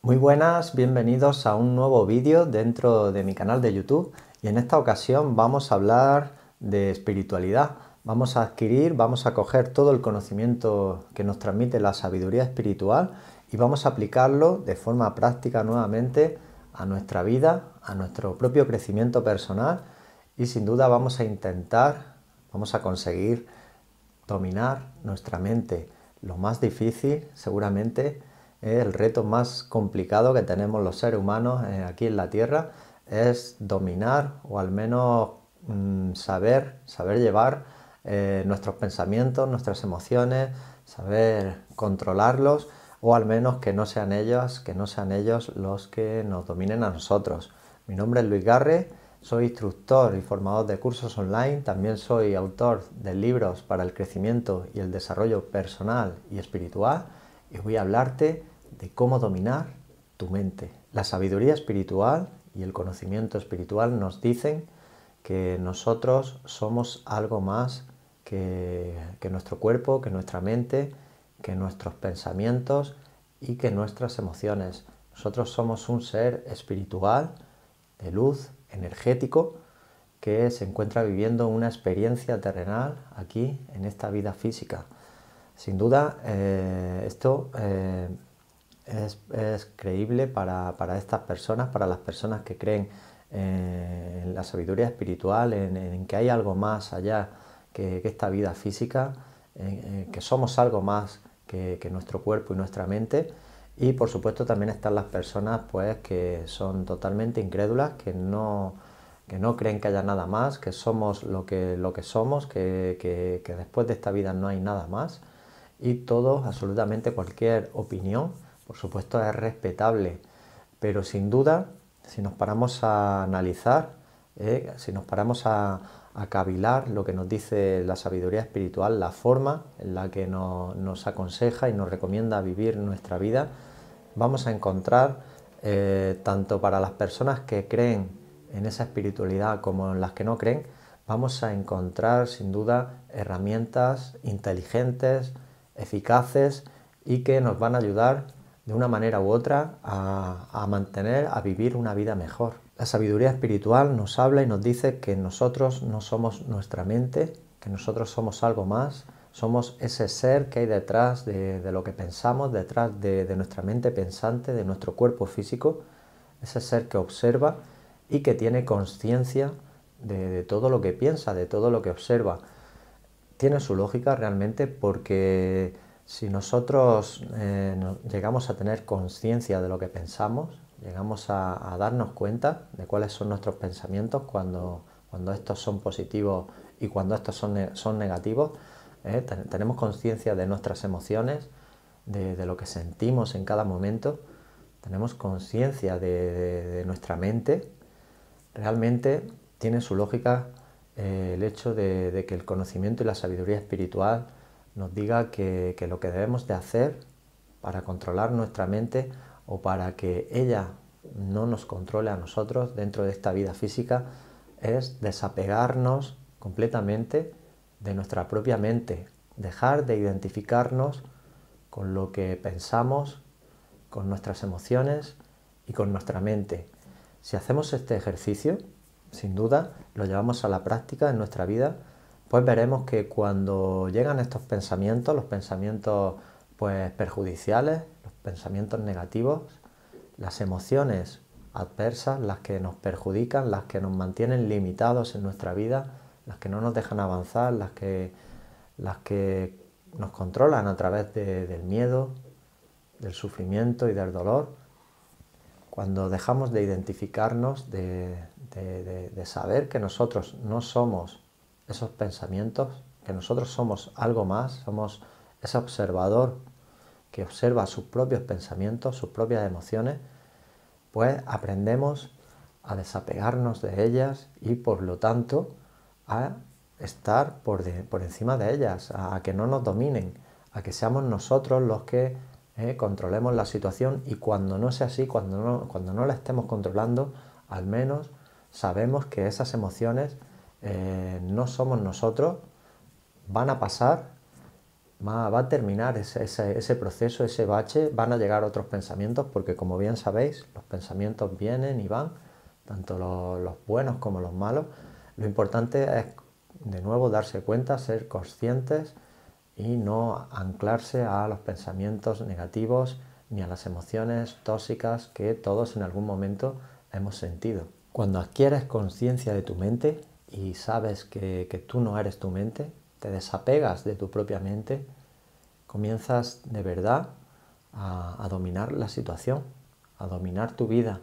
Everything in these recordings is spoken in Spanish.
Muy buenas, bienvenidos a un nuevo vídeo dentro de mi canal de YouTube y en esta ocasión vamos a hablar de espiritualidad. Vamos a adquirir, vamos a coger todo el conocimiento que nos transmite la sabiduría espiritual y vamos a aplicarlo de forma práctica nuevamente a nuestra vida, a nuestro propio crecimiento personal y sin duda vamos a intentar, vamos a conseguir dominar nuestra mente. Lo más difícil seguramente el reto más complicado que tenemos los seres humanos eh, aquí en la Tierra, es dominar o al menos mm, saber, llevar eh, nuestros pensamientos, nuestras emociones, saber controlarlos o al menos que no sean ellos, que no sean ellos los que nos dominen a nosotros. Mi nombre es Luis Garre, soy instructor y formador de cursos online, también soy autor de libros para el crecimiento y el desarrollo personal y espiritual y voy a hablarte de cómo dominar tu mente. La sabiduría espiritual y el conocimiento espiritual nos dicen que nosotros somos algo más que, nuestro cuerpo, que nuestra mente, que nuestros pensamientos y que nuestras emociones. Nosotros somos un ser espiritual, de luz, energético, que se encuentra viviendo una experiencia terrenal aquí en esta vida física. Sin duda, eh, esto eh, es, creíble para, estas personas, para las personas que creen eh, en la sabiduría espiritual, en, que hay algo más allá que, esta vida física, que somos algo más que, nuestro cuerpo y nuestra mente. Y por supuesto también están las personas pues, que son totalmente incrédulas, que no, creen que haya nada más, que somos lo que, somos, que después de esta vida no hay nada más y todos, absolutamente cualquier opinión, por supuesto es respetable, pero sin duda, si nos paramos a analizar, eh, si nos paramos a, cavilar lo que nos dice la sabiduría espiritual, la forma en la que nos aconseja y nos recomienda vivir nuestra vida, vamos a encontrar eh, tanto para las personas que creen en esa espiritualidad como en las que no creen, vamos a encontrar sin duda herramientas inteligentes, eficaces y que nos van a ayudar de una manera u otra a, mantener, a vivir una vida mejor. La sabiduría espiritual nos habla y nos dice que nosotros no somos nuestra mente, que nosotros somos algo más, somos ese ser que hay detrás de, lo que pensamos, detrás de, nuestra mente pensante, de nuestro cuerpo físico, ese ser que observa y que tiene conciencia de todo lo que piensa, de todo lo que observa tiene su lógica realmente porque si nosotros eh, llegamos a tener conciencia de lo que pensamos, llegamos a, darnos cuenta de cuáles son nuestros pensamientos cuando, cuando estos son positivos y cuando estos son, son negativos, eh, tenemos conciencia de nuestras emociones, de, lo que sentimos en cada momento, tenemos conciencia de nuestra mente, realmente tiene su lógica eh, el hecho de, que el conocimiento y la sabiduría espiritual nos diga que, que lo que debemos de hacer para controlar nuestra mente o para que ella no nos controle a nosotros dentro de esta vida física es desapegarnos completamente de nuestra propia mente, dejar de identificarnos con lo que pensamos, con nuestras emociones y con nuestra mente. Si hacemos este ejercicio, sin duda lo llevamos a la práctica en nuestra vida, pues veremos que cuando llegan estos pensamientos, los pensamientos pues perjudiciales, los pensamientos negativos, las emociones adversas, las que nos perjudican, las que nos mantienen limitados en nuestra vida, las que no nos dejan avanzar, las que, las que nos controlan a través del miedo, del sufrimiento y del dolor, cuando dejamos de identificarnos, de, de, saber que nosotros no somos esos pensamientos, que nosotros somos algo más, somos ese observador que observa sus propios pensamientos, sus propias emociones, pues aprendemos a desapegarnos de ellas y por lo tanto a estar por, encima de ellas, a, que no nos dominen, a que seamos nosotros los que eh, controlemos la situación y cuando no sea así, cuando cuando no la estemos controlando, al menos sabemos que esas emociones eh, no somos nosotros, van a pasar, va, a terminar ese, proceso, ese bache, van a llegar otros pensamientos, porque como bien sabéis, los pensamientos vienen y van, tanto los buenos como los malos. Lo importante es, de nuevo, darse cuenta, ser conscientes y no anclarse a los pensamientos negativos ni a las emociones tóxicas que todos en algún momento hemos sentido. Cuando adquieres conciencia de tu mente y sabes que, tú no eres tu mente, te desapegas de tu propia mente, comienzas de verdad a, dominar la situación, a dominar tu vida,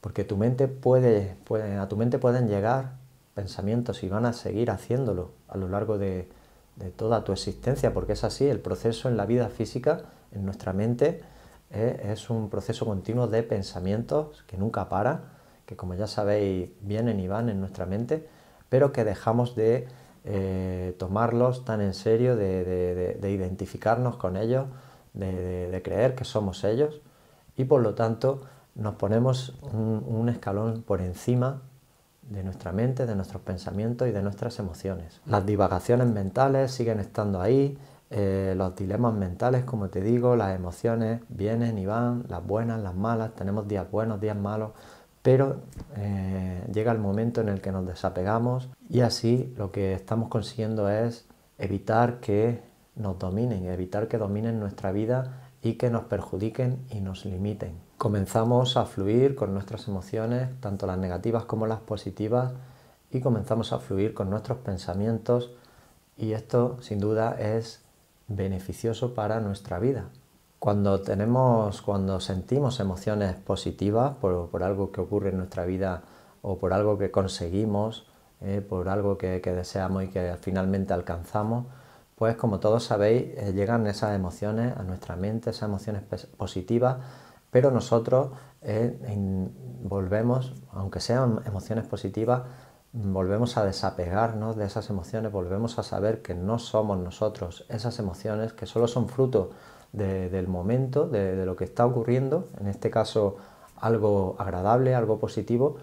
porque tu mente puede, a tu mente pueden llegar pensamientos y van a seguir haciéndolo a lo largo de, toda tu existencia, porque es así, el proceso en la vida física, en nuestra mente, eh, es un proceso continuo de pensamientos que nunca para que como ya sabéis vienen y van en nuestra mente, pero que dejamos de eh, tomarlos tan en serio, de, identificarnos con ellos, de, creer que somos ellos y por lo tanto nos ponemos un, escalón por encima de nuestra mente, de nuestros pensamientos y de nuestras emociones. Las divagaciones mentales siguen estando ahí, eh, los dilemas mentales, como te digo, las emociones vienen y van, las buenas, las malas, tenemos días buenos, días malos, pero eh, llega el momento en el que nos desapegamos y así lo que estamos consiguiendo es evitar que nos dominen, evitar que dominen nuestra vida y que nos perjudiquen y nos limiten. Comenzamos a fluir con nuestras emociones, tanto las negativas como las positivas, y comenzamos a fluir con nuestros pensamientos y esto sin duda es beneficioso para nuestra vida. Cuando tenemos, cuando sentimos emociones positivas por, algo que ocurre en nuestra vida o por algo que conseguimos, eh, por algo que, deseamos y que finalmente alcanzamos, pues como todos sabéis, eh, llegan esas emociones a nuestra mente, esas emociones positivas, pero nosotros eh, volvemos, aunque sean emociones positivas, volvemos a desapegarnos de esas emociones, volvemos a saber que no somos nosotros esas emociones, que solo son fruto del momento, de, lo que está ocurriendo, en este caso algo agradable, algo positivo,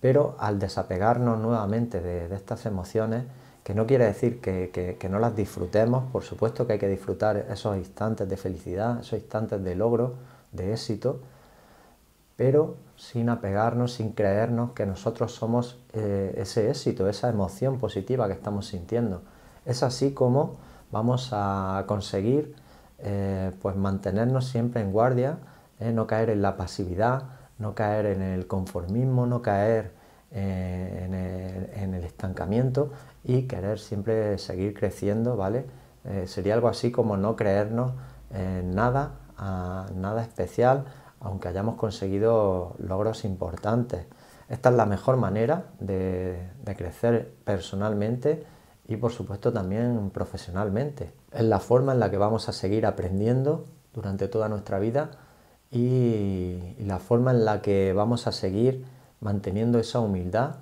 pero al desapegarnos nuevamente de, estas emociones, que no quiere decir que, no las disfrutemos, por supuesto que hay que disfrutar esos instantes de felicidad, esos instantes de logro, de éxito, pero sin apegarnos, sin creernos que nosotros somos eh, ese éxito, esa emoción positiva que estamos sintiendo. Es así como vamos a conseguir eh, pues mantenernos siempre en guardia, eh, no caer en la pasividad, no caer en el conformismo, no caer eh, en, el, estancamiento y querer siempre seguir creciendo, ¿vale? sería algo así como no creernos en nada, nada especial, aunque hayamos conseguido logros importantes. Esta es la mejor manera de crecer personalmente y por supuesto también profesionalmente. Es la forma en la que vamos a seguir aprendiendo durante toda nuestra vida y la forma en la que vamos a seguir manteniendo esa humildad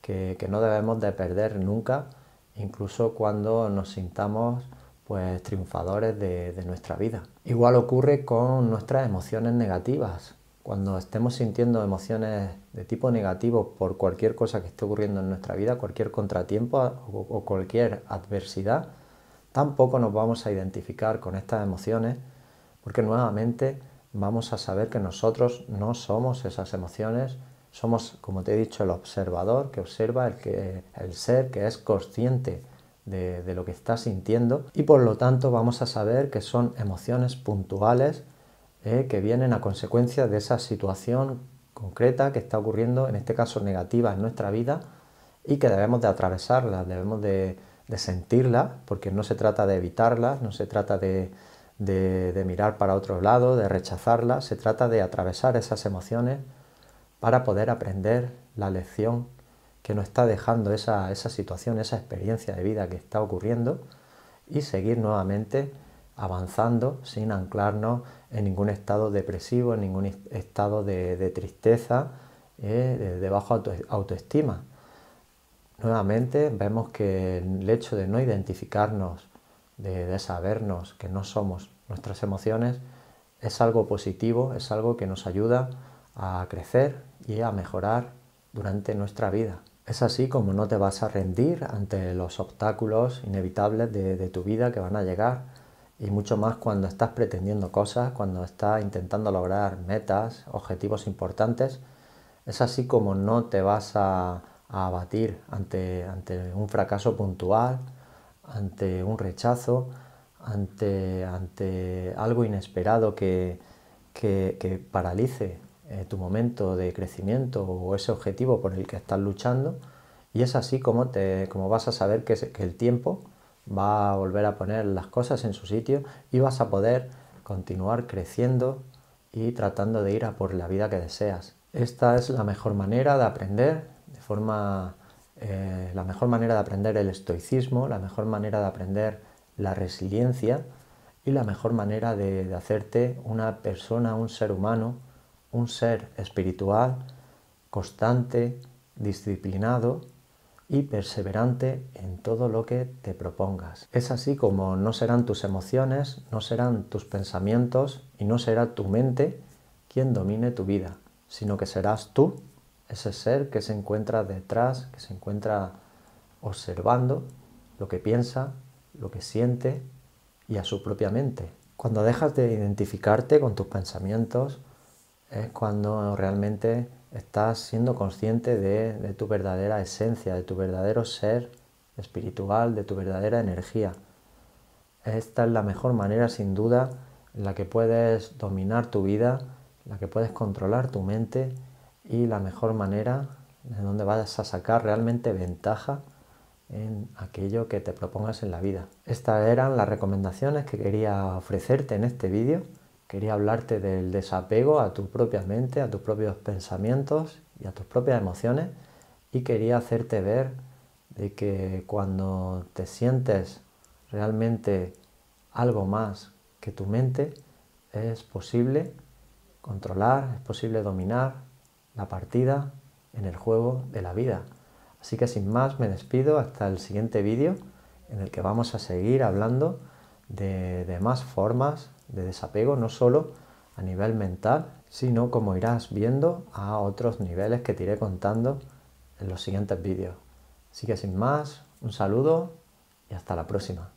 que, no debemos de perder nunca, incluso cuando nos sintamos pues triunfadores de nuestra vida. Igual ocurre con nuestras emociones negativas. Cuando estemos sintiendo emociones de tipo negativo por cualquier cosa que esté ocurriendo en nuestra vida, cualquier contratiempo o cualquier adversidad, tampoco nos vamos a identificar con estas emociones porque nuevamente vamos a saber que nosotros no somos esas emociones, somos, como te he dicho, el observador que observa, el, que, el ser que es consciente de, de lo que está sintiendo y por lo tanto vamos a saber que son emociones puntuales eh, que vienen a consecuencia de esa situación concreta que está ocurriendo, en este caso negativa en nuestra vida, y que debemos de atravesarla, debemos de, sentirla, porque no se trata de evitarlas, no se trata de, mirar para otro lado, de rechazarla, se trata de atravesar esas emociones para poder aprender la lección que nos está dejando esa situación, esa experiencia de vida que está ocurriendo y seguir nuevamente avanzando sin anclarnos en ningún estado depresivo, en ningún estado de, tristeza, ¿eh? de, baja autoestima. Nuevamente vemos que el hecho de no identificarnos, de, sabernos que no somos nuestras emociones, es algo positivo, es algo que nos ayuda a crecer y a mejorar durante nuestra vida. Es así como no te vas a rendir ante los obstáculos inevitables de, de, tu vida que van a llegar, y mucho más cuando estás pretendiendo cosas, cuando estás intentando lograr metas, objetivos importantes. Es así como no te vas a, abatir ante, ante, un fracaso puntual, ante un rechazo, ante, ante algo inesperado que, paralice eh, tu momento de crecimiento o ese objetivo por el que estás luchando. Y es así como, te, como vas a saber que el tiempo va a volver a poner las cosas en su sitio y vas a poder continuar creciendo y tratando de ir a por la vida que deseas. Esta es la mejor manera de aprender, de forma, eh, la mejor manera de aprender el estoicismo, la mejor manera de aprender la resiliencia y la mejor manera de hacerte una persona, un ser humano, un ser espiritual, constante, disciplinado y perseverante en todo lo que te propongas. Es así como no serán tus emociones, no serán tus pensamientos y no será tu mente quien domine tu vida, sino que serás tú, ese ser que se encuentra detrás, que se encuentra observando lo que piensa, lo que siente y a su propia mente. Cuando dejas de identificarte con tus pensamientos es cuando realmente estás siendo consciente de, tu verdadera esencia, de tu verdadero ser espiritual, de tu verdadera energía. Esta es la mejor manera, sin duda, en la que puedes dominar tu vida, la que puedes controlar tu mente y la mejor manera en donde vas a sacar realmente ventaja en aquello que te propongas en la vida. Estas eran las recomendaciones que quería ofrecerte en este vídeo. Quería hablarte del desapego a tu propia mente, a tus propios pensamientos y a tus propias emociones y quería hacerte ver de que cuando te sientes realmente algo más que tu mente, es posible controlar, es posible dominar la partida en el juego de la vida. Así que sin más me despido hasta el siguiente vídeo en el que vamos a seguir hablando de, demás más formas de desapego, no solo a nivel mental, sino como irás viendo a otros niveles que te iré contando en los siguientes vídeos. Así que sin más, un saludo y hasta la próxima.